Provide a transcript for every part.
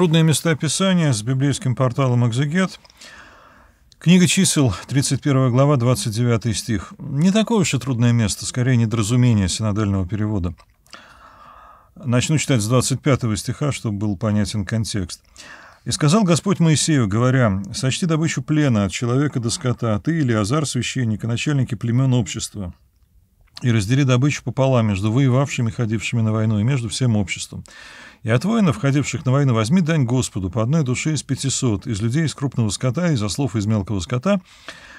Трудные места Писания с библейским порталом «Экзегет». Книга чисел, 31 глава, 29 стих. Не такое уж и трудное место, скорее недоразумение синодального перевода. Начну читать с 25 стиха, чтобы был понятен контекст. «И сказал Господь Моисею, говоря, «Сочти добычу плена от человека до скота, а ты, или Азар, священник, и начальники племен общества, и раздели добычу пополам между воевавшими, ходившими на войну, и между всем обществом. И от воинов, ходивших на войну, возьми дань Господу по одной душе из пятисот, из людей из крупного скота, из ослов из мелкого скота,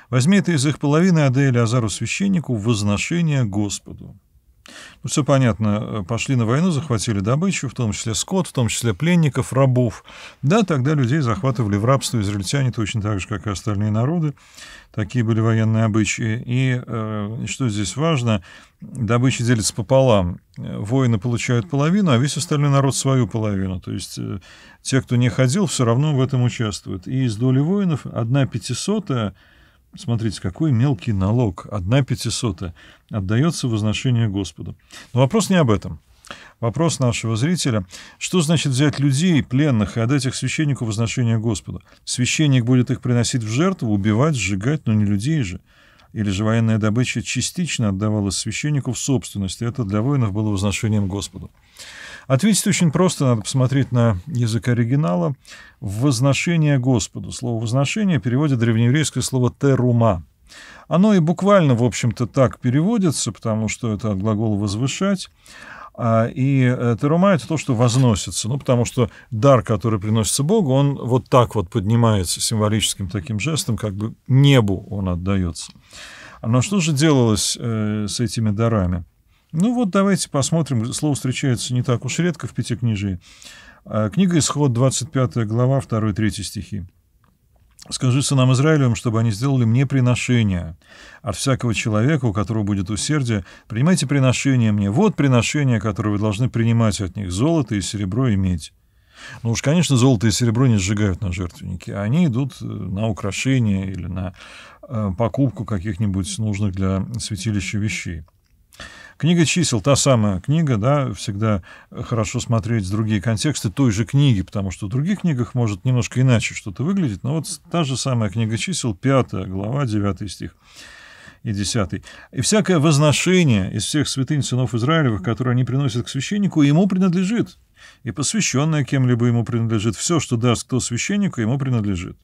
возьми это из их половины, а Аделя Азару священнику в возношение Господу». Ну, все понятно, пошли на войну, захватили добычу, в том числе скот, в том числе пленников, рабов. Да, тогда людей захватывали в рабство израильтяне, точно так же, как и остальные народы. Такие были военные обычаи. И э, что здесь важно, добыча делится пополам. Воины получают половину, а весь остальной народ свою половину. То есть э, те, кто не ходил, все равно в этом участвуют. И из доли воинов одна пятисотая Смотрите, какой мелкий налог, одна пятисотая, отдается в возношение Господу. Но вопрос не об этом. Вопрос нашего зрителя. Что значит взять людей, пленных, и отдать их священнику возношение Господу? Священник будет их приносить в жертву, убивать, сжигать, но не людей же. Или же военная добыча частично отдавалась священнику в собственность, и это для воинов было возношением Господу. Ответить очень просто, надо посмотреть на язык оригинала. «Возношение Господу». Слово «возношение» переводит древнееврейское слово «терума». Оно и буквально, в общем-то, так переводится, потому что это от глагола «возвышать». А, и э, терума — это то, что возносится. Ну, потому что дар, который приносится Богу, он вот так вот поднимается символическим таким жестом, как бы небу он отдается. Но что же делалось э, с этими дарами? Ну вот давайте посмотрим. Слово встречается не так уж редко в Пятикнижии. А, книга «Исход», 25 глава, 2-3 стихи. «Скажи сынам Израилевым, чтобы они сделали мне приношение. От всякого человека, у которого будет усердие, принимайте приношение мне. Вот приношение, которое вы должны принимать от них. Золото и серебро и медь». Ну уж, конечно, золото и серебро не сжигают на жертвеннике. Они идут э, на украшение или на э, покупку каких-нибудь нужных для святилища вещей. Книга чисел, та самая книга, да, всегда хорошо смотреть другие контексты той же книги, потому что в других книгах может немножко иначе что-то выглядеть, но вот та же самая книга чисел, 5 глава, девятый стих и десятый. «И всякое возношение из всех святынь сынов Израилевых, которые они приносят к священнику, ему принадлежит, и посвященное кем-либо ему принадлежит, все, что даст кто священнику, ему принадлежит».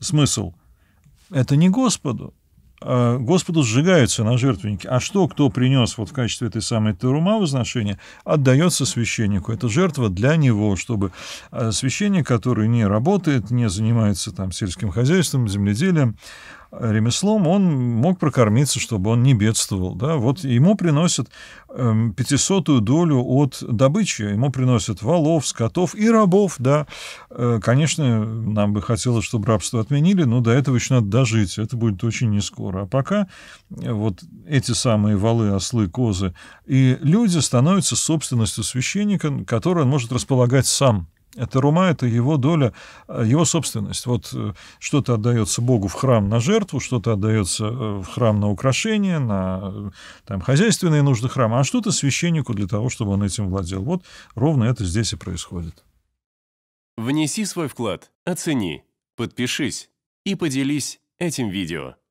Смысл – это не Господу, а, Господу сжигаются на жертвеннике. А что, кто принес вот в качестве этой самой терума возношения, отдается священнику. Это жертва для него, чтобы а, священник, который не работает, не занимается там сельским хозяйством, земледелием, ремеслом, он мог прокормиться, чтобы он не бедствовал. Да? Вот ему приносят эм, пятисотую долю от добычи, ему приносят валов, скотов и рабов. Да? Э, конечно, нам бы хотелось, чтобы рабство отменили, но до этого еще надо дожить, это будет очень нескоро. А пока э, вот эти самые валы, ослы, козы и люди становятся собственностью священника, которой он может располагать сам. Это рума, это его доля, э, его собственность. Вот э, что-то отдается Богу в храм на жертву, что-то отдается э, в храм на украшение, на там, хозяйственные нужды храма, а что-то священнику для того, чтобы он этим владел. Вот ровно это здесь и происходит. Внеси свой вклад, оцени, подпишись и поделись этим видео.